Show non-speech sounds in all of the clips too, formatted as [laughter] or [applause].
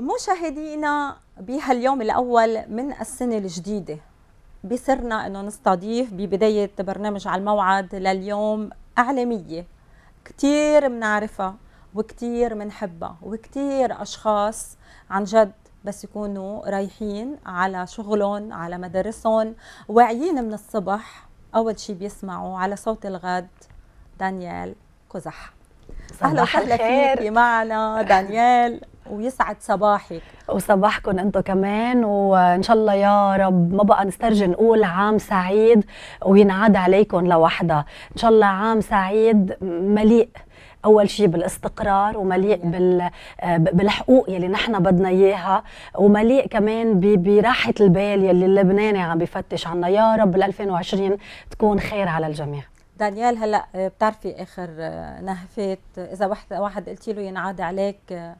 مشاهدينا بهاليوم الأول من السنة الجديدة بصرنا أنه نستضيف ببداية برنامج على الموعد لليوم إعلامية كثير بنعرفها وكثير بنحبها وكثير أشخاص عن جد بس يكونوا رايحين على شغلهم على مدارسهم واعيين من الصبح أول شيء بيسمعوا على صوت الغد دانيال قزح أهلا وسهلا فيكي معنا دانيال ويسعد صباحك وصباحكم انتم كمان وان شاء الله يا رب ما بقى نسترجي نقول عام سعيد وينعاد عليكم لوحدها ان شاء الله عام سعيد مليء اول شيء بالاستقرار ومليء بال بالحقوق يلي نحن بدنا اياها ومليء كمان براحه البال يلي اللبناني عم بفتش عنا يا رب ال 2020 تكون خير على الجميع دانيال هلا بتعرفي اخر نهفات اذا واحد واحد قلتي له ينعاد عليك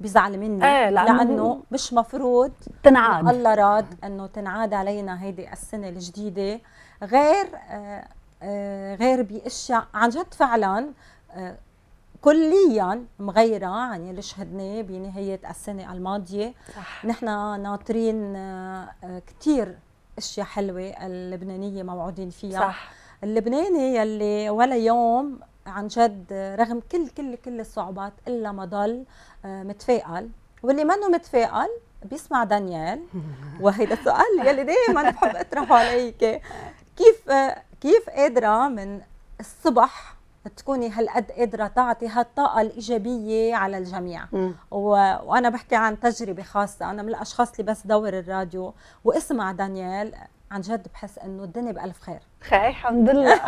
بيزعل مني آه لأنه, لانه مش مفروض تنعاد الله راد انه تنعاد علينا هيدي السنه الجديده غير آه آه غير باشياء عن جد فعلا آه كليا مغيرة عن يعني شهدناه بنهاية السنة الماضية صح. نحن ناطرين آه، آه، كثير اشياء حلوة اللبنانية موعودين فيها صح. اللبناني يلي ولا يوم عن جد رغم كل كل كل الصعوبات الا ما ضل آه، متفائل واللي منه متفائل بيسمع دانيال [laughs] وهيدا السؤال يلي دائما بحب اطرحه عليك كيف آه، كيف قادره من الصبح تكوني هالقد قادره تعطي هالطاقه الايجابيه على الجميع و... وانا بحكي عن تجربه خاصه انا من الاشخاص اللي بس دور الراديو واسمع دانيال عن جد بحس انه الدنيا بالف خير خير الحمد لله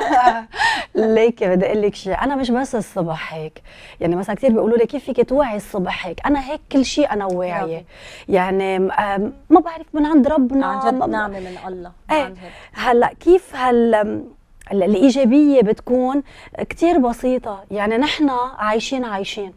[laughs] ليك بدي اقول لك شيء انا مش بس الصبح هيك يعني مثلا كثير بيقولوا لي كيف فيك توعي الصبح هيك انا هيك كل شيء انا واعيه يعني آه، ما بعرف من عند ربنا عن جد نعمه من الله ايه هلا كيف هال الايجابيه بتكون كثير بسيطه يعني نحن عايشين عايشين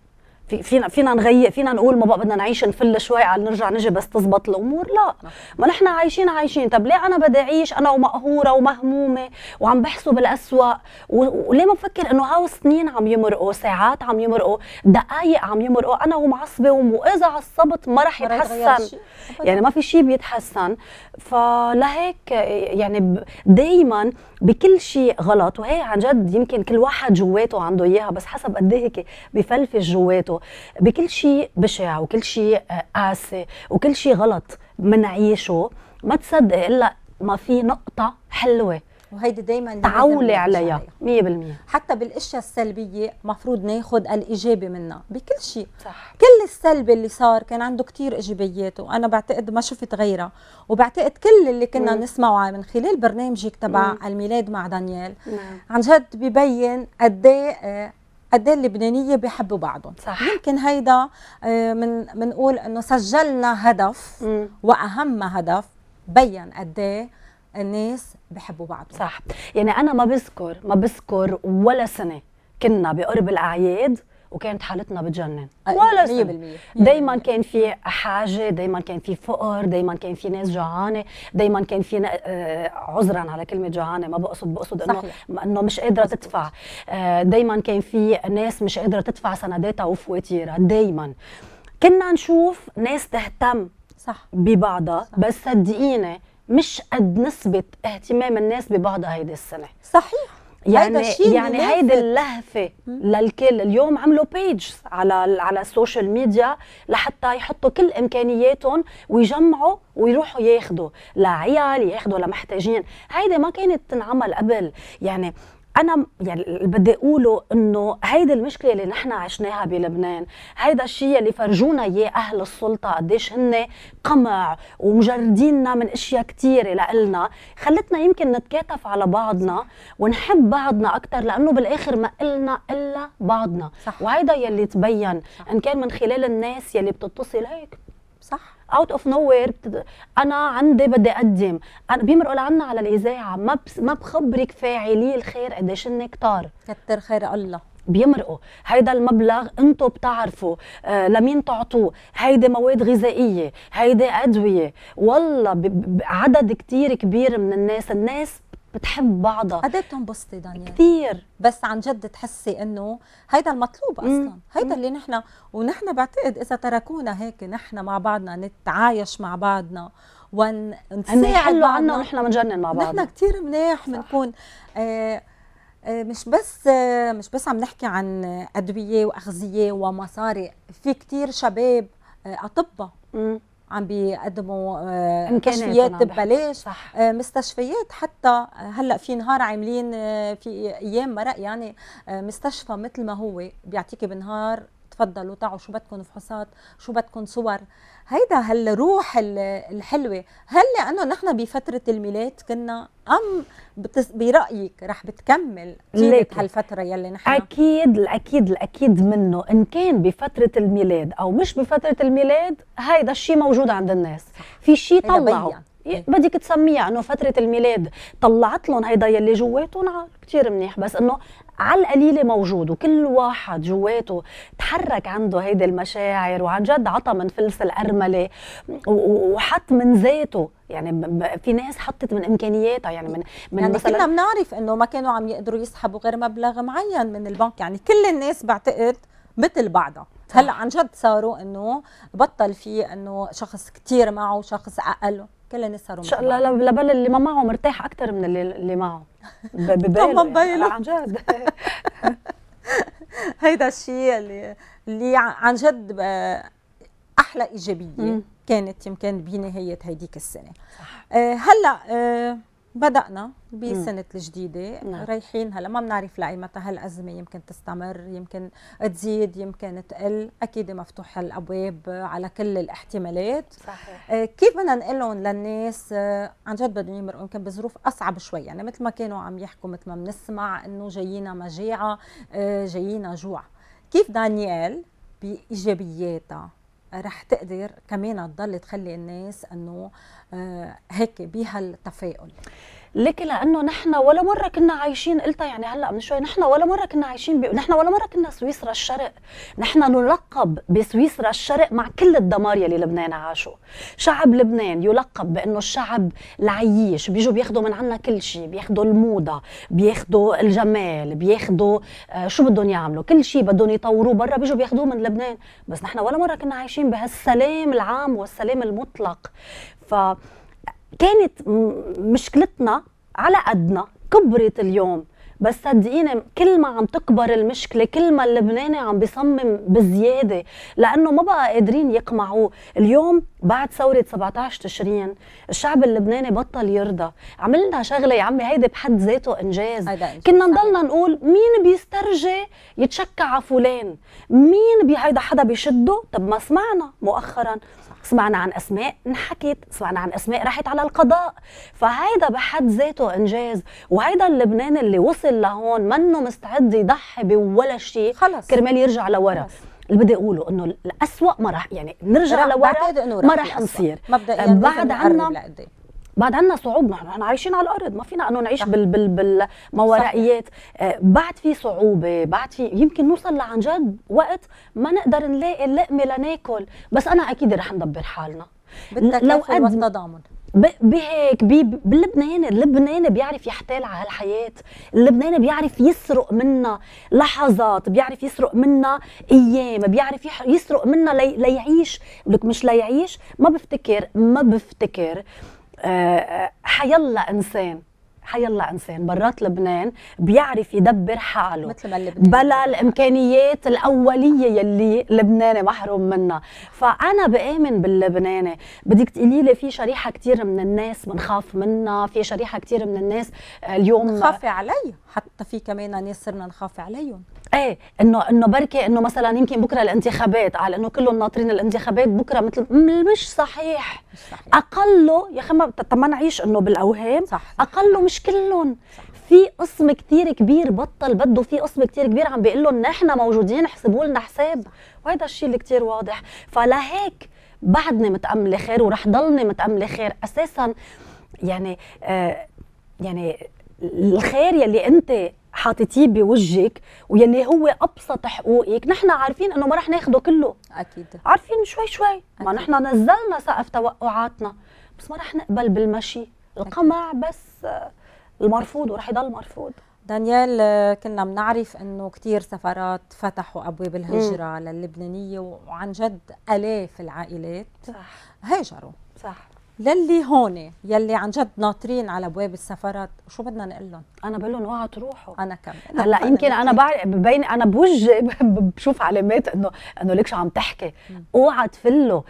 في فينا فينا نغير فينا نقول ما بقى بدنا نعيش نفل شوي على نرجع نجي بس تزبط الامور لا ما نحن عايشين عايشين طب ليه انا بدي اعيش انا ومقهوره ومهمومه وعم بحسب بالاسوء وليه ما بفكر انه هاو سنين عم يمرقوا ساعات عم يمرقوا دقائق عم يمرقوا انا ومعصبه واذا عصبت ما رح يتحسن يعني ما في شيء بيتحسن فلهيك يعني دائما بكل شيء غلط وهي عن جد يمكن كل واحد جواته عنده اياها بس حسب قد ايه هيك بفلفش جواته بكل شيء بشع وكل شيء آه، قاسي وكل شيء غلط منعيشه ما تصدق الا ما في نقطه حلوه وهيدي دايما تعولي عليها 100% حتى بالاشياء السلبيه مفروض ناخذ الايجابي منها بكل شيء صح كل السلب اللي صار كان عنده كثير ايجابيات وانا بعتقد ما شفت غيرها وبعتقد كل اللي كنا مم. نسمعه من خلال برنامجك تبع الميلاد مع دانيال مم. نعم. عن جد ببين قد إيه، آه، قد ايه اللبنانيه بيحبوا بعضهم صح. يمكن هيدا آه، من بنقول انه سجلنا هدف م. واهم هدف بين قد ايه الناس بحبوا بعضهم صح يعني انا ما بذكر ما بذكر ولا سنه كنا بقرب الاعياد وكانت حالتنا بتجنن ولا سنة دايما كان في حاجه دايما كان في فقر دايما كان في ناس جوعانه دايما كان في آه، عذرا على كلمه جوعانه ما بقصد بقصد انه انه مش قادره تدفع آه، دايما كان في ناس مش قادره تدفع سنداتها وفواتيرها دايما كنا نشوف ناس تهتم صح ببعضها صح. بس صدقيني مش قد نسبه اهتمام الناس ببعضها هيدي السنه صحيح يعني يعني هيدا اللهفه للكل اليوم عملوا بيج على على السوشيال ميديا لحتى يحطوا كل امكانياتهم ويجمعوا ويروحوا ياخذوا لعيال ياخذوا لمحتاجين هيدا ما كانت تنعمل قبل يعني انا يعني بدي اقوله انه هيدي المشكله اللي نحن عشناها بلبنان هيدا الشيء اللي فرجونا اياه اهل السلطه قديش هن قمع ومجرديننا من اشياء كثيره لالنا خلتنا يمكن نتكاتف على بعضنا ونحب بعضنا اكثر لانه بالاخر ما قلنا الا بعضنا صح. وهيدا يلي تبين صح. ان كان من خلال الناس يلي بتتصل هيك صح اوت اوف نو وير انا عندي بدي اقدم انا بيمرقوا لعنا على الاذاعه ما بس ما بخبرك فاعلي الخير قديش هن كتار كتر خير الله بيمرقوا هيدا المبلغ انتم بتعرفوا آه لمين تعطوه هيدي مواد غذائيه هيدي ادويه والله عدد كتير كبير من الناس الناس بتحب بعضها قد بتنبسطي دانيال كثير بس عن جد تحسي انه هيدا المطلوب اصلا هيدا اللي نحن ونحن بعتقد اذا تركونا هيك نحن مع بعضنا نتعايش مع بعضنا ونساعد عنا ونحن بنجنن مع بعض نحن كثير منيح بنكون آه، آه، مش بس آه، مش بس عم نحكي عن ادويه واغذيه ومصاري في كثير شباب اطباء عم بيقدموا آه، مستشفيات ببلاش آه، مستشفيات حتى آه، هلا في نهار عاملين في ايام مرق يعني مستشفى مثل ما هو بيعطيكي بنهار تفضلوا تعوا شو بدكم فحوصات شو بدكم صور هيدا هالروح الحلوه هل لانه نحن بفتره الميلاد كنا ام برايك رح بتكمل طيله هالفتره يلي نحن اكيد الاكيد الاكيد منه ان كان بفتره الميلاد او مش بفتره الميلاد هيدا الشيء موجود عند الناس في شيء طلعوا إيه، بدك تسميها انه فتره الميلاد طلعت لهم هيدا يلي جواتهم عار كثير منيح بس انه على القليله موجود وكل واحد جواته تحرك عنده هيدي المشاعر وعن جد عطى من فلس الارمله وحط من ذاته يعني في ناس حطت من امكانياتها يعني من من يعني مثلا كنا بنعرف انه ما كانوا عم يقدروا يسحبوا غير مبلغ معين من البنك يعني كل الناس بعتقد مثل بعضها هلا عن جد صاروا انه بطل في انه شخص كثير معه وشخص اقل كلها نسهر ان شاء الله لبل اللي ما معه مرتاح اكثر من اللي, اللي معه [laughs] بباله يعني عن جد [laughs] هيدا الشيء اللي اللي عن جد احلى ايجابيه كانت يمكن بنهايه هيديك السنه صح. آه هلا آه بدأنا بسنه الجديدة نعم. رايحين هلا ما بنعرف لأي متى هالأزمة يمكن تستمر يمكن تزيد يمكن تقل أكيد مفتوح الأبواب على كل الاحتمالات صحيح. آه كيف بدنا نقلهم للناس آه عن جد بدهم يمرقوا يمكن بظروف أصعب شوي يعني مثل ما كانوا عم يحكوا مثل ما بنسمع إنه جايينا مجاعة آه جايينا جوع كيف دانيال بإيجابياتها رح تقدر كمان تضل تخلي الناس انه آه، هيك بهالتفاؤل لك لانه نحن ولا مره كنا عايشين قلتها يعني هلا من شوي نحن ولا مره كنا عايشين ب... نحن ولا مره كنا سويسرا الشرق نحن نلقب بسويسرا الشرق مع كل الدمار يلي لبنان عاشوا شعب لبنان يلقب بانه الشعب العييش بيجوا بياخذوا من عنا كل شيء بياخذوا الموضه بياخذوا الجمال بياخذوا آه شو بدهم يعملوا كل شيء بدهم يطوروه برا بيجوا بياخذوه من لبنان بس نحن ولا مره كنا عايشين بهالسلام العام والسلام المطلق ف كانت مشكلتنا على قدنا كبرت اليوم بس صدقيني كل ما عم تكبر المشكله كل ما اللبناني عم بيصمم بزياده لانه ما بقى قادرين يقمعوه اليوم بعد ثوره 17 تشرين الشعب اللبناني بطل يرضى عملنا شغله يا عمي هيدي بحد ذاته انجاز كنا نضلنا نقول مين بيسترجي يتشكى على فلان مين بهيدا حدا بيشده طب ما سمعنا مؤخرا سمعنا عن اسماء انحكت سمعنا عن اسماء راحت على القضاء فهيدا بحد ذاته انجاز وهيدا اللبنان اللي وصل لهون منه مستعد يضحي بولا شيء خلص كرمال يرجع لورا خلص. اللي بدي اقوله انه الاسوء ما راح يعني نرجع لورا ما راح نصير مبدئيا بعد عنا بعد عنا صعوبة نحن احنا عايشين على الارض ما فينا انه نعيش بال بال بالموارائيات آه، بعد في صعوبه بعد في يمكن نوصل لعن جد وقت ما نقدر نلاقي اللقمه لناكل بس انا اكيد رح ندبر حالنا لو قد والتضامن بهيك باللبناني اللبناني بيعرف يحتال على هالحياة اللبناني بيعرف يسرق منا لحظات بيعرف يسرق منا أيام بيعرف يسرق منا لي ليعيش لك مش ليعيش ما بفتكر ما بفتكر حيلا انسان حيلا انسان برات لبنان بيعرف يدبر حاله مثل ما بلا الامكانيات الاوليه يلي لبنان محروم منها فانا بامن باللبناني بدك تقولي لي في شريحه كثير من الناس بنخاف منها في شريحه كثير من الناس اليوم خافي علي حتى في كمان ناس صرنا نخاف عليهم ايه انه انه بركي انه مثلا يمكن بكره الانتخابات على انه كلهم ناطرين الانتخابات بكره مثل مش صحيح, مش صحيح. اقله يا اخي ما نعيش انه بالاوهام صح. اقله مش كلهم في قسم كثير كبير بطل بده في قسم كثير كبير عم بيقول لهم نحن موجودين احسبوا لنا حساب وهذا الشيء اللي كثير واضح فلهيك بعدني متأملة خير ورح ضلني متأملة خير اساسا يعني آه يعني الخير يلي انت حاطتيه بوجهك ويلي هو ابسط حقوقك نحن عارفين انه ما رح ناخده كله اكيد عارفين شوي شوي أكيد. ما نحن نزلنا سقف توقعاتنا بس ما رح نقبل بالمشي القمع بس آه، المرفوض ورح يضل مرفوض دانيال آه، كنا بنعرف انه كثير سفرات فتحوا ابواب الهجره مم. للبنانيه وعن جد الاف العائلات صح هاجروا صح للي هون يلي عن جد ناطرين على ابواب السفرات شو بدنا نقول لهم انا بقول لهم اوعى تروحوا انا كمان هلا يمكن انا بعرف ببين انا بوجهي [laughs] بشوف علامات انه انه ليك شو عم تحكي اوعى تفلوا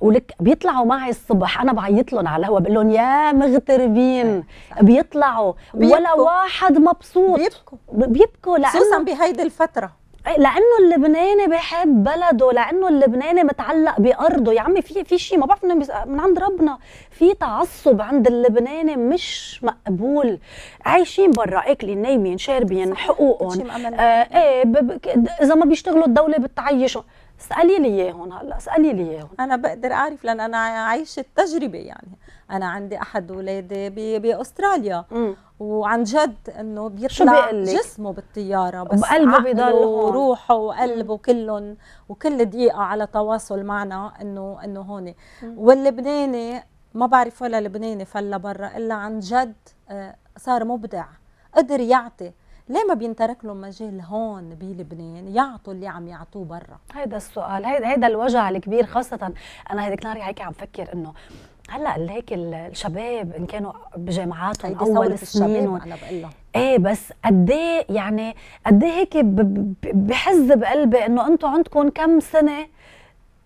ولك بيطلعوا معي الصبح انا بعيط لهم على الهوا بقول لهم يا مغتربين بيطلعوا ولا واحد مبسوط بيبكوا بيبكوا لانه خصوصا بهيدي الفتره إيه، لانه اللبناني بحب بلده لانه اللبناني متعلق بارضه يا عمي في في شيء ما بعرف من عند ربنا في تعصب عند اللبناني مش مقبول عايشين برا اكلين نايمين شاربين حقوقهم آه ايه اذا ما بيشتغلوا الدوله بتعيشهم اسالي لي اياهم هلا اسالي لي اياهم انا بقدر اعرف لان انا عايشه التجربه يعني انا عندي احد اولادي باستراليا م. وعن جد انه بيطلع جسمه بالطياره بس قلبه بيضل وروحه وقلبه كلهم وكل دقيقه على تواصل معنا انه انه هون واللبناني ما بعرف ولا لبناني فلا برا الا عن جد آه، صار مبدع قدر يعطي ليه ما بينترك لهم مجال هون بلبنان يعطوا اللي عم يعطوه برا هيدا السؤال هيدا الوجع الكبير خاصه انا هيدا كناري هيك عم فكر انه هلا هيك الشباب ان كانوا بجامعاتهم اول سنين انا بقول لهم ايه بس قد إيه يعني قد إيه هيك بحز بقلبي انه انتم عندكم كم سنه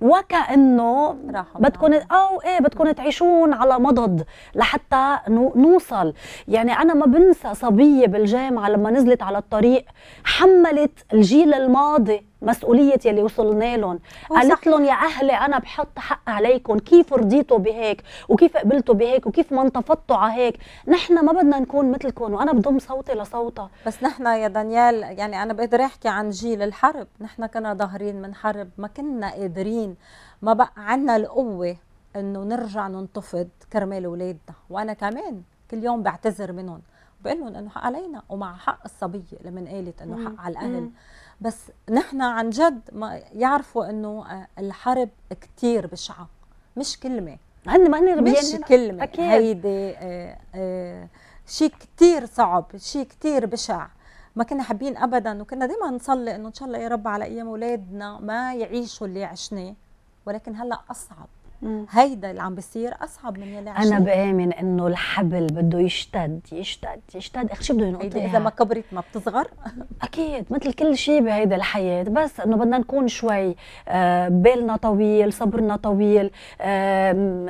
وكانه بدكم او ايه بدكم تعيشون على مضض لحتى نوصل يعني انا ما بنسى صبيه بالجامعه لما نزلت على الطريق حملت الجيل الماضي مسؤوليه يلي وصلنا لهم قالت لهم يا اهلي انا بحط حق عليكم كيف رضيتوا بهيك وكيف قبلتوا بهيك وكيف ما انتفضتوا على هيك نحن ما بدنا نكون مثلكم وانا بضم صوتي لصوتها بس نحن يا دانيال يعني انا بقدر احكي عن جيل الحرب نحن كنا ظاهرين من حرب ما كنا قادرين ما بقى عنا القوه انه نرجع ننتفض كرمال اولادنا وانا كمان كل يوم بعتذر منهم بقول لهم انه حق علينا ومع حق الصبيه لما قالت انه حق على الاهل بس نحن عن جد ما يعرفوا انه آه، الحرب كثير بشعه مش كلمه هن ما عندنا مش كلمه أكيد. هيدي آه، آه، شيء كثير صعب شيء كثير بشع ما كنا حابين ابدا وكنا دائما نصلي انه ان شاء الله يا رب على ايام اولادنا ما يعيشوا اللي عشناه ولكن هلا اصعب هيدا اللي عم بيصير اصعب من يلي عشان. انا بامن انه الحبل بده يشتد يشتد يشتد اخر شيء بده ينقطع اذا ما كبرت ما بتصغر [laughs] اكيد مثل كل شيء بهيدا الحياه بس انه بدنا نكون شوي آه، بالنا طويل صبرنا طويل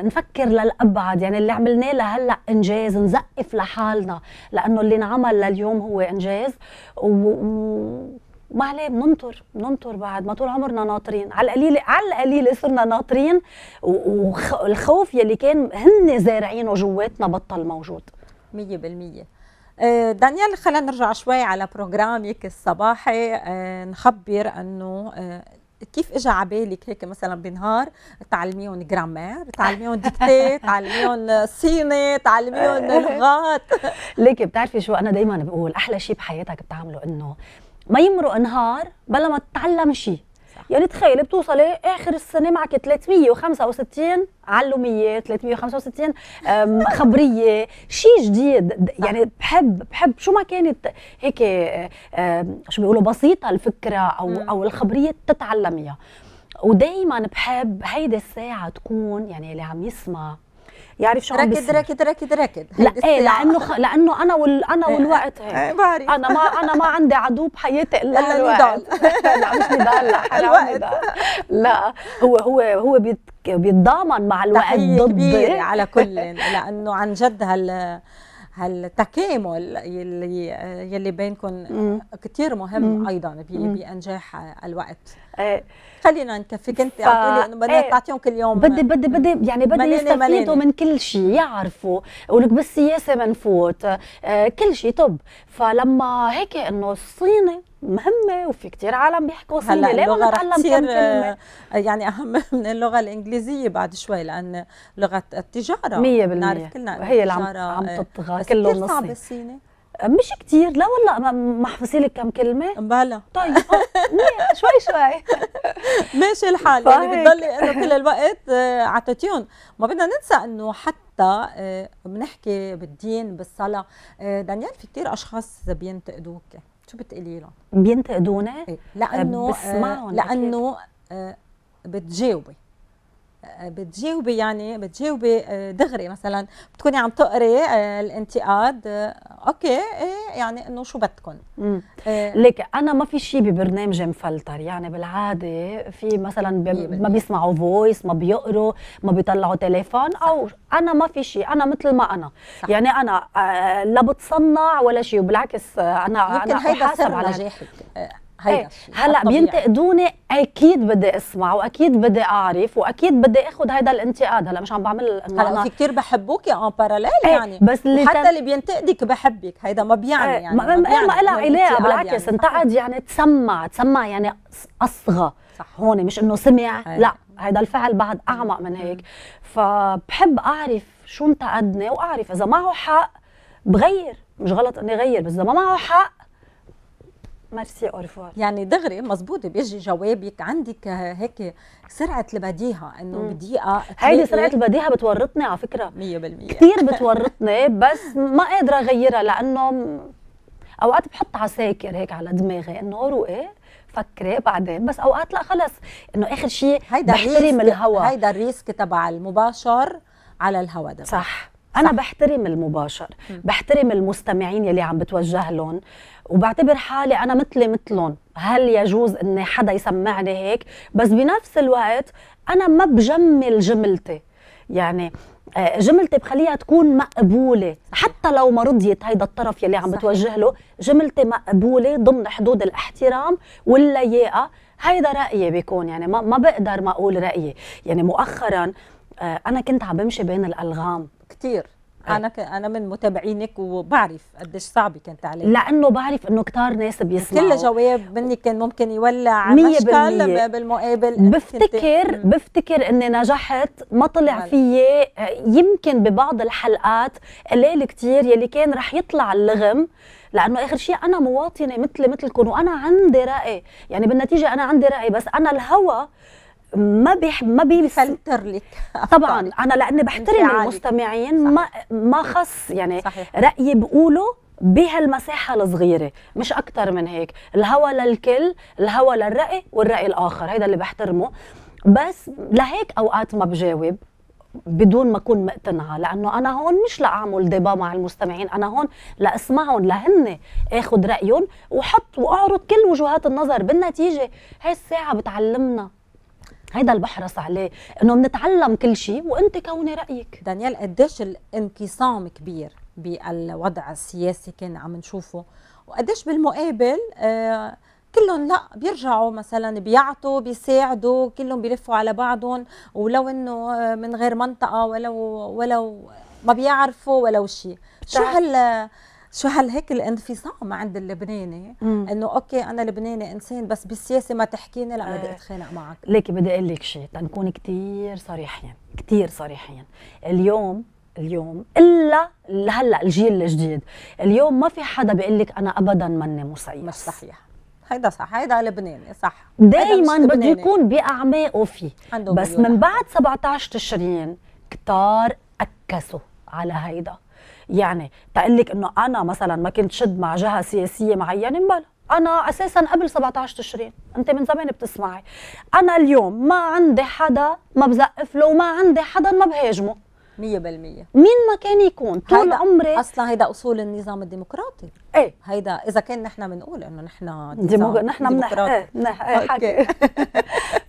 نفكر للابعد يعني اللي عملناه لهلا انجاز نزقف لحالنا لانه اللي انعمل لليوم هو انجاز و... وما عليه بننطر بننطر بعد ما طول عمرنا ناطرين على القليل على القليل صرنا ناطرين والخوف يلي كان هن زارعينه جواتنا بطل موجود 100% آه، دانيال خلينا نرجع شوي على بروجرامك الصباحي آه، نخبر انه آه، كيف اجى على بالك هيك مثلا بنهار تعلميهم جرامير تعلميهم دكتي [laughs] تعلميهم صيني تعلميهم [laughs] لغات ليكي بتعرفي شو انا دائما بقول احلى شيء بحياتك بتعمله انه ما يمرق نهار بلا ما تتعلم شيء يعني تخيلي بتوصلي اخر السنه معك 365 علميه 365 خبريه شيء جديد يعني بحب بحب شو ما كانت هيك شو بيقولوا بسيطه الفكره او او الخبريه تتعلميها ودائما بحب هيدي الساعه تكون يعني اللي عم يسمع يعرف شو عم بيصير ركض ركض راكد لا ايه لانه خ... لانه انا وال... انا إيه، والوقت هيك إيه، إيه، انا ما انا ما عندي عدو بحياتي الا الوقت لا مش نضال لا الوقت لا هو هو هو بيتضامن مع الوقت ضدي على كل لانه عن جد هال هالتكامل يلي يلي بينكم كثير مهم ايضا بانجاح الوقت ايه خلينا نكفي كنت ف... انه بدنا ايه تعطيهم كل يوم بدي بدي بدي يعني بدي يستفيدوا من كل شيء يعرفوا ولك بالسياسه منفوت آه كل شيء طب فلما هيك انه الصيني مهمه وفي كثير عالم بيحكوا صيني ليه ليه ما نتعلم كم كلمه آه، يعني اهم [laughs] من اللغه الانجليزيه بعد شوي لان لغه التجاره 100% نعرف كلنا هي اللي عم عم آه، تطغى كله نصي صعب الصيني آه، مش كثير لا والله محفظي لك كم كلمه بلا طيب شوي شوي [laughs] ماشي الحال يعني بتضلي انه كل الوقت على ما بدنا ننسى انه حتى بنحكي بالدين بالصلاه دانيال في كثير اشخاص بينتقدوك شو بتقولي لهم؟ بينتقدونا؟ إيه. لانه بسمعهم آه، لانه آه، بتجاوبي بتجاوبي يعني بتجاوبي آه، دغري مثلا بتكوني عم تقري آه، الانتقاد آه، اوكي ايه يعني انه شو بدكم إيه لك انا ما في شيء ببرنامجي مفلتر يعني بالعاده في مثلا إيه، ما بيسمعوا فويس ما بيقروا ما بيطلعوا تليفون او انا ما في شيء انا مثل ما انا صح. يعني انا لا بتصنع ولا شيء وبالعكس انا انا هيدا سر نجاحك إيه، هي هلا بينتقدوني يعني. اكيد بدي اسمع واكيد بدي اعرف واكيد بدي اخذ هذا الانتقاد هلا مش عم بعمل هلا في كثير بحبوك ان باراليل يعني بس اللي حتى اللي بينتقدك بحبك هيدا ما بيعني إيه، يعني ما, ما, إيه، يعني ما لها علاقه بالعكس انتقد يعني تسمع تسمع يعني اصغى صح هون مش انه سمع لا هيدا الفعل بعد اعمق من هيك فبحب اعرف شو انتقدني واعرف اذا معه حق بغير مش غلط اني غير بس اذا ما معه حق ميرسي اورفوار يعني دغري مزبوط بيجي جوابك عندك هيك سرعه البديهه انه بدقيقه هيدي سرعه البديهه بتورطني على فكره 100% كثير بتورطني بس ما قادره اغيرها لانه اوقات بحط عساكر هيك على دماغي انه روقي فكري بعدين بس اوقات لا خلص انه اخر شيء بحترم الهوا هيدا الريسك تبع المباشر على الهوا ده صح انا صح. بحترم المباشر م. بحترم المستمعين يلي عم بتوجه لهم وبعتبر حالي انا مثلي مثلهم هل يجوز ان حدا يسمعني هيك بس بنفس الوقت انا ما بجمل جملتي يعني آه، جملتي بخليها تكون مقبوله حتى لو ما رضيت هيدا الطرف يلي عم بتوجه له جملتي مقبوله ضمن حدود الاحترام واللياقه هيدا رايي بيكون يعني ما ما بقدر ما اقول رايي يعني مؤخرا آه، انا كنت عم بمشي بين الالغام كثير انا ك... انا من متابعينك وبعرف قديش صعب كانت عليك لانه بعرف انه كتار ناس بيسمعوا كل جواب منك كان ممكن يولع مشكل بالمقابل بفتكر كنت... بفتكر اني نجحت ما طلع فيي آه، يمكن ببعض الحلقات قليل كتير يلي كان رح يطلع اللغم لانه اخر شيء انا مواطنه مثلي مثلكم وانا عندي راي يعني بالنتيجه انا عندي راي بس انا الهوى ما بيح ما بيفلتر لك طبعا انا لاني بحترم المستمعين ما ما خص يعني صحيح. رايي بقوله بهالمساحة الصغيرة مش أكتر من هيك الهوى للكل الهوى للرأي والرأي الآخر هيدا اللي بحترمه بس لهيك أوقات ما بجاوب بدون ما اكون مقتنعه لانه انا هون مش لاعمل ديبا مع المستمعين انا هون لاسمعهم لهن اخذ رايهم وحط واعرض كل وجهات النظر بالنتيجه هاي الساعه بتعلمنا هيدا اللي بحرص عليه انه بنتعلم كل شيء وانت كوني رايك دانيال قديش الانقسام كبير بالوضع السياسي كان عم نشوفه وقديش بالمقابل آه كلهم لا بيرجعوا مثلا بيعطوا بيساعدوا كلهم بيلفوا على بعضهم ولو انه آه، من غير منطقه ولو ولو ما بيعرفوا ولو شيء شو هال شو هل هيك الانفصام عند اللبناني انه اوكي انا لبناني انسان بس بالسياسه ما تحكيني لا بدي إيه. اتخانق معك ليك بدي اقول لك شيء تنكون كثير صريحين كثير صريحين اليوم اليوم الا هلا الجيل الجديد اليوم ما في حدا بيقول لك انا ابدا ماني مسيس مش صحيح هيدا صح هيدا لبناني صح دائما بده يكون باعماقه فيه بس من بعد 17 تشرين كتار اكسوا على هيدا يعني تقول لك انه انا مثلا ما كنت شد مع جهه سياسيه معينه بلا انا اساسا قبل 17 تشرين انت من زمان بتسمعي انا اليوم ما عندي حدا ما بزقف له وما عندي حدا ما بهاجمه 100% مين ما كان يكون طول عمري اصلا هيدا اصول النظام الديمقراطي ايه هيدا اذا كان نحن بنقول انه نحن ديمو... نحن ديمقراطي نح... ايه حكي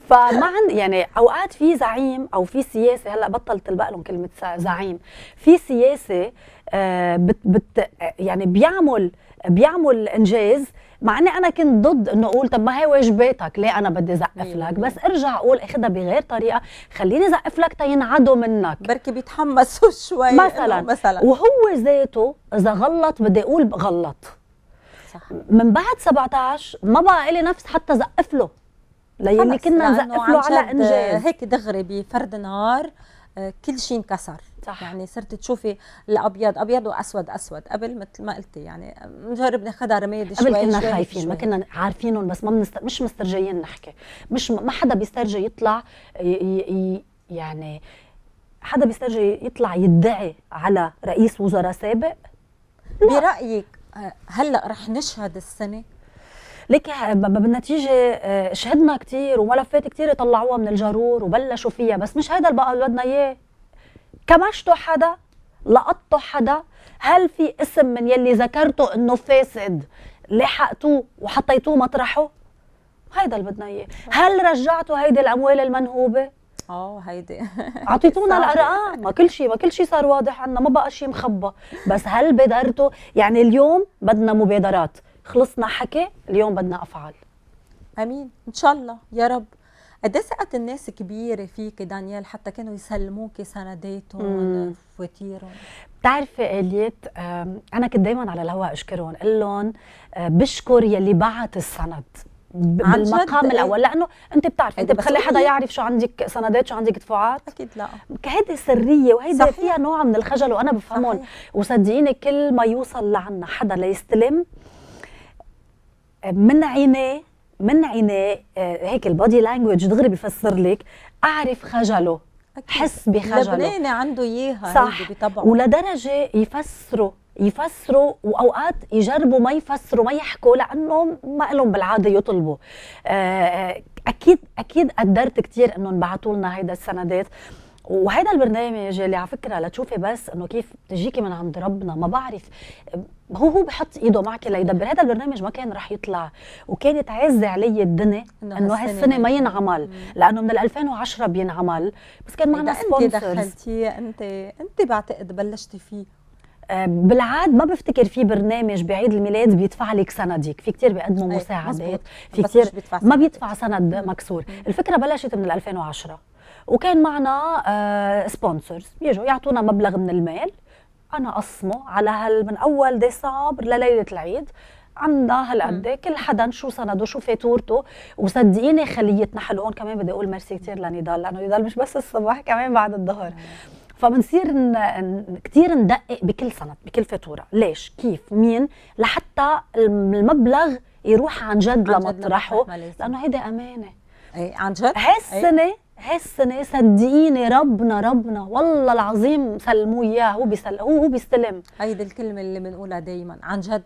فما عند يعني اوقات في زعيم او في سياسه هلا بطل تلبق لهم كلمه زعيم في سياسه آه بت... بت... يعني بيعمل بيعمل انجاز مع اني انا كنت ضد انه اقول طب ما هي واجباتك طيب ليه انا بدي زقف أيوة، لك بس أيوة. ارجع اقول اخذها بغير طريقه خليني زقف لك تينعدوا منك بركي بيتحمسوا [laughs] شوي مثلا مثلا وهو ذاته اذا غلط بدي اقول غلط صح. من بعد 17 ما بقى لي نفس حتى زقف له للي كنا نزقف له على انجاز هيك دغري بفرد نهار آه، كل شيء انكسر صح. يعني صرت تشوفي الابيض ابيض واسود اسود قبل مثل ما قلتي يعني مجرب ناخذها رمادي شوي قبل كنا شوي خايفين شوي. ما كنا عارفينهم بس ما منست... مش مسترجيين نحكي مش ما حدا بيسترجي يطلع ي... ي... يعني حدا بيسترجي يطلع يدعي على رئيس وزراء سابق لا. برايك آه، هلا رح نشهد السنه لك بالنتيجه آه، شهدنا كثير وملفات كثير طلعوها من الجرور وبلشوا فيها بس مش هذا بقى اللي بدنا اياه كمشتوا حدا لقطتوا حدا هل في اسم من يلي ذكرته انه فاسد لحقتوه وحطيتوه مطرحه هيدا اللي بدنا اياه هل رجعتوا هيدي الاموال المنهوبه اه هيدي [laughs] اعطيتونا الارقام ما كل شيء ما كل شيء صار واضح عنا ما بقى شيء مخبى بس هل بادرتوا يعني اليوم بدنا مبادرات خلصنا حكي اليوم بدنا افعال امين ان شاء الله يا رب قد ثقة إيه الناس كبيرة فيك دانيال حتى كانوا يسلموك سنداتهم وفواتيرهم بتعرفي اليت انا كنت دائما على الهواء اشكرهم اقول لهم آه، بشكر يلي بعت السند بالمقام إيه؟ الاول لانه انت بتعرفي انت بتخلي حدا يعرف شو عندك سندات شو عندك دفعات اكيد لا هيدي سريه وهيدي فيها نوع من الخجل وانا بفهمهم وصدقيني كل ما يوصل لعنا حدا ليستلم من عينيه من عينيه آه، هيك البادي لانجوج دغري بفسر لك اعرف خجله أكيد. حس بخجله لبناني عنده اياها صح بطبعه ولدرجه يفسروا يفسروا واوقات يجربوا ما يفسروا ما يحكوا لانه ما لهم بالعاده يطلبوا آه، آه، اكيد اكيد قدرت كثير انهم بعثوا لنا هيدا السندات وهذا البرنامج اللي على فكره لتشوفي بس انه كيف بتجيكي من عند ربنا ما بعرف هو هو بحط ايده معك ليدبر هذا البرنامج ما كان رح يطلع وكانت عزه علي الدنيا انه هالسنه ما ينعمل لانه من 2010 بينعمل بس كان معنا سبونسرز انت دخلتيه انت انت بعتقد بلشتي فيه آه، بالعاد ما بفتكر في برنامج بعيد الميلاد بيدفع لك سندك في كتير بيقدموا مساعدات في كتير ما بيدفع سند مكسور الفكره بلشت من 2010 وكان معنا سبونسرز آه، بيجوا يعطونا مبلغ من المال انا اقسمه على هال من اول ديسمبر لليله العيد عندنا هالقد إيه كل حدا شو سنده شو فاتورته وصدقيني خليتنا حلو هون كمان بدي اقول ميرسي كثير لنضال لانه نضال مش بس الصبح كمان بعد الظهر فبنصير ن... كثير ندقق بكل سند بكل فاتوره ليش كيف مين لحتى المبلغ يروح عن جد لمطرحه لانه هيدي امانه اي عن جد هالسنه إيه. تحس ان إيه صدقيني ربنا ربنا والله العظيم سلموه اياه هو بيسلم هو بيستلم هيدي الكلمه اللي بنقولها دايما عن جد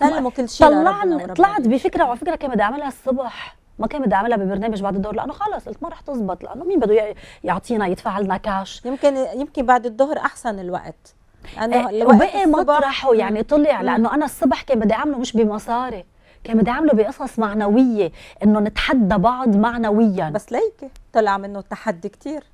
سلموا كل شيء طلعنا طلعت بفكره وعلى فكره كان بدي اعملها الصبح ما كان بدي اعملها ببرنامج بعد الظهر لانه خلص قلت ما رح تزبط لانه مين بده يعطينا يدفع لنا كاش يمكن يمكن بعد الظهر احسن الوقت لانه إيه، وبقي مطرحه يعني طلع لانه انا الصبح كان بدي اعمله مش بمصاري كان اعمله بقصص معنويه انه نتحدى بعض معنويا بس ليكي طلع منه التحدي كثير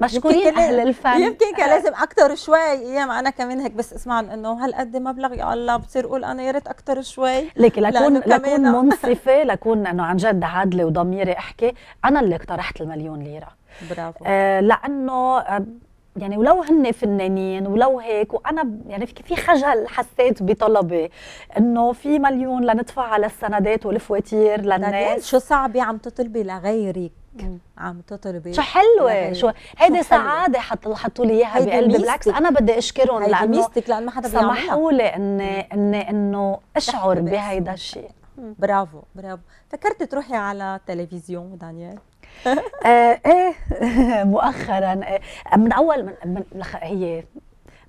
مشكورين اهل الفن يمكن كان آه. لازم اكثر شوي ايام انا كمان هيك بس اسمع انه هالقد مبلغ يا الله بصير اقول انا يا ريت اكثر شوي ليك لكون لكون منصفه [laughs] لكون انه عن جد عادله وضميري احكي انا اللي اقترحت المليون ليره برافو آه لانه آه، يعني ولو هن فنانين ولو هيك وانا يعني في خجل حسيت بطلبي انه في مليون لندفع على السندات والفواتير للناس شو صعبه عم تطلبي لغيرك عم تطلبي شو حلوه شو هيدي سعاده حطوا حطوا لي اياها بقلبي بالعكس انا بدي اشكرهم لانه ميستك لانه ما حدا سمحوا لي اني اني انه اشعر بهيدا الشيء برافو برافو فكرت تروحي على التلفزيون دانيال آه، ايه [laughs] مؤخرا آه، من اول من, من هي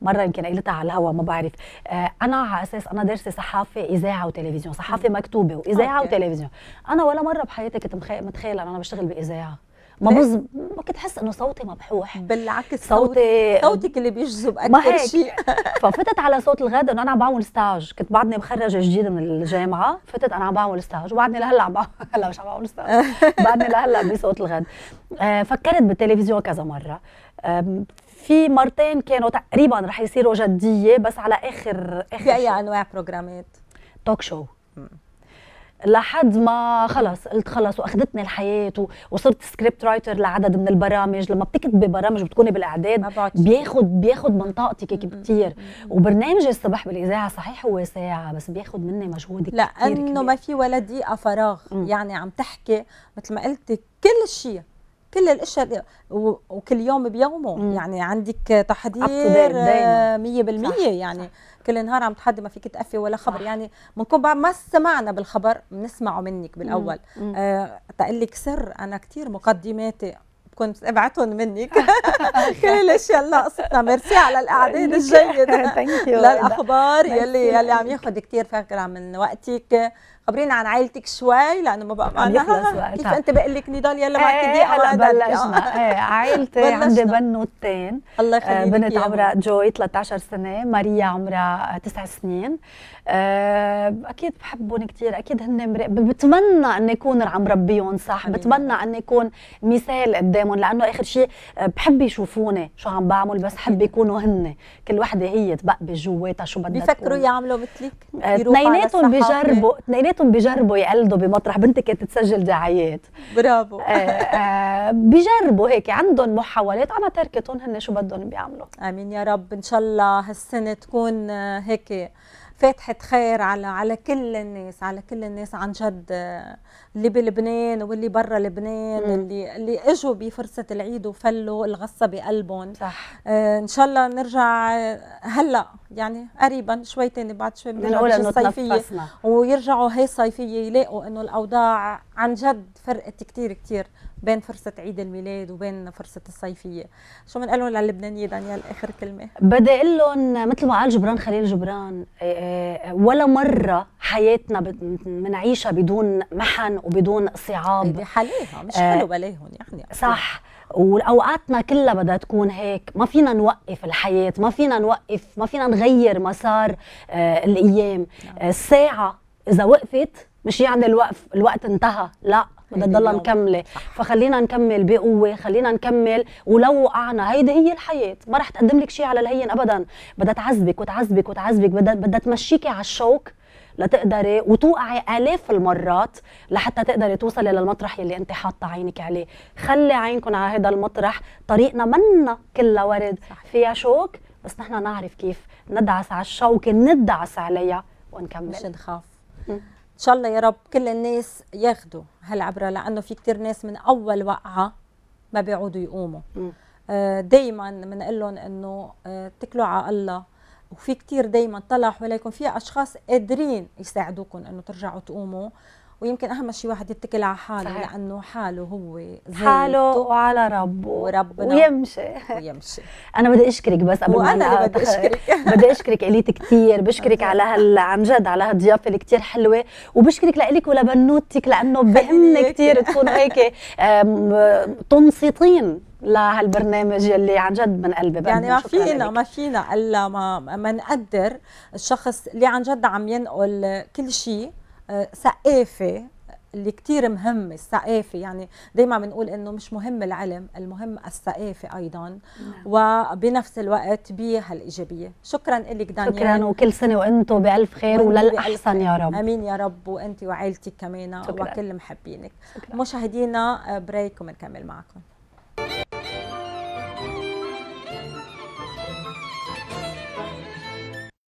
مره يمكن قلتها على الهوا ما بعرف آه، انا على اساس انا دارسه صحافه اذاعه وتلفزيون صحافه مكتوبه واذاعه وتلفزيون انا ولا مره بحياتي كنت متخيله انا بشتغل باذاعه ما بز... كنت احس انه صوتي مبحوح بالعكس صوتي صوتك اللي بيجذب اكثر شيء ففتت على صوت الغد انه انا عم بعمل ستاج كنت بعدني مخرجه جديده من الجامعه فتت انا عم بعمل ستاج وبعدني لهلا عم هلا [laughs] مش عم بعمل ستاج بعدني لهلا بصوت الغد آه، فكرت بالتلفزيون كذا مره في مرتين كانوا تقريبا رح يصيروا جديه بس على اخر اخر اي انواع بروجرامات توك شو لحد ما خلص قلت خلص واخذتني الحياه وصرت سكريبت رايتر لعدد من البرامج لما بتكتبي برامج بتكوني بالاعداد بياخد بياخد من طاقتك كثير وبرنامج الصبح بالاذاعه صحيح هو ساعه بس بياخد مني مجهود كثير لانه ما في ولا دقيقه فراغ يعني عم تحكي مثل ما قلتي كل شيء كل الاشياء وكل يوم بيومه مم. يعني عندك تحضير 100% آه، يعني صح. كل نهار عم تحدي ما فيك تقفي ولا خبر صح. يعني بنكون بعد ما سمعنا بالخبر بنسمعه منك بالاول آه تقول لك سر انا كثير مقدماتي كنت ابعتهم منك [laughs] كل الاشياء ناقصتنا ميرسي على الاعداد [laughs] الجيد [laughs] للاخبار يلي يلي عم ياخذ كثير فكره من وقتك خبرينا عن عائلتك شوي لانه ما بقى معنا كيف انت بقى لك نضال يلا معك دقيقه إيه، هلا بلشنا آه. ايه عائلتي [laughs] عندي بنوتين الله آه، يخليك بنت عمرها جوي 13 سنه ماريا عمرها 9 سنين آه، اكيد بحبهم كثير اكيد هن مرق... بتمنى اني يكون عم ربيهم صح حبيب. بتمنى اني يكون مثال قدامهم لانه اخر شيء آه، بحب يشوفوني شو عم بعمل بس حب يكونوا هن كل وحده هي تبقى بجواتها شو بدها بيفكروا يعملوا مثلك آه، اثنيناتهم بجربوا اثنيناتهم بجربوا يقلدوا بمطرح بنتي كانت تسجل دعايات برافو بجربوا هيك عندهم محاولات انا تركتهم هن شو بدهم بيعملوا امين يا رب ان شاء الله هالسنه تكون هيك فاتحة خير على على كل الناس على كل الناس عن جد اللي بلبنان واللي برا لبنان مم. اللي اللي اجوا بفرصة العيد وفلوا الغصة بقلبهم صح آه ان شاء الله نرجع هلا يعني قريبا شوي تاني بعد شوي من الصيفية ويرجعوا هي الصيفية يلاقوا انه الاوضاع عن جد فرقت كتير كتير بين فرصه عيد الميلاد وبين فرصه الصيفيه شو بنقول لهم للبنانيه دانيال اخر كلمه بدي اقول لهم مثل ما قال جبران خليل جبران آه، آه، ولا مره حياتنا بنعيشها بدون محن وبدون صعاب إيه، بحاليها مش آه، حلو بلاهم يعني صح واوقاتنا كلها بدها تكون هيك ما فينا نوقف الحياه ما فينا نوقف ما فينا نغير مسار الايام نعم. الساعه اذا وقفت مش يعني الوقف الوقت انتهى لا بدها تضلها مكمله فخلينا نكمل بقوه خلينا نكمل ولو وقعنا هيدي هي الحياه ما رح تقدم لك شيء على الهين ابدا بدها تعذبك وتعذبك وتعذبك بدها بدها تمشيكي على الشوك لتقدري وتوقعي آلاف المرات لحتى تقدري توصلي للمطرح يلي انت حاطه عينك عليه خلي عينكم على هذا المطرح طريقنا منا كلها ورد صح. فيها شوك بس نحن نعرف كيف ندعس على الشوكه ندعس عليها ونكمل مش نخاف شاء الله يا رب كل الناس ياخدوا هالعبره لانه في كتير ناس من اول وقعه ما بيعودوا يقوموا آه، دائما بنقول لهم انه آه، اتكلوا على الله وفي كتير دائما طلع حواليكم في اشخاص قادرين يساعدوكم انه ترجعوا تقوموا ويمكن اهم شيء واحد يتكل على حاله صحيح. لانه حاله هو زي حاله وعلى ربه وربنا ويمشي ويمشي [laughs] انا بدي اشكرك بس قبل وانا اللي بدي اشكرك [laughs] بدي اشكرك اليت كثير بشكرك على هال عن جد على هالضيافه اللي كثير حلوه وبشكرك لك ولبنوتك لانه بهمني كثير تكون هيك تنصتين لهالبرنامج يلي عن جد من قلبي يعني ما فينا ما فينا الا ما ما نقدر الشخص اللي عن جد عم ينقل كل شيء ثقافه اللي كتير مهمة الثقافة يعني دايما بنقول انه مش مهم العلم المهم الثقافة ايضا نعم. وبنفس الوقت الايجابية شكرا لك دانيال شكرا وكل سنة وانتم بألف خير وللأحسن يا رب امين يا رب وانت وعائلتك كمان وكل محبينك مشاهدينا آه، بريك ومنكمل معكم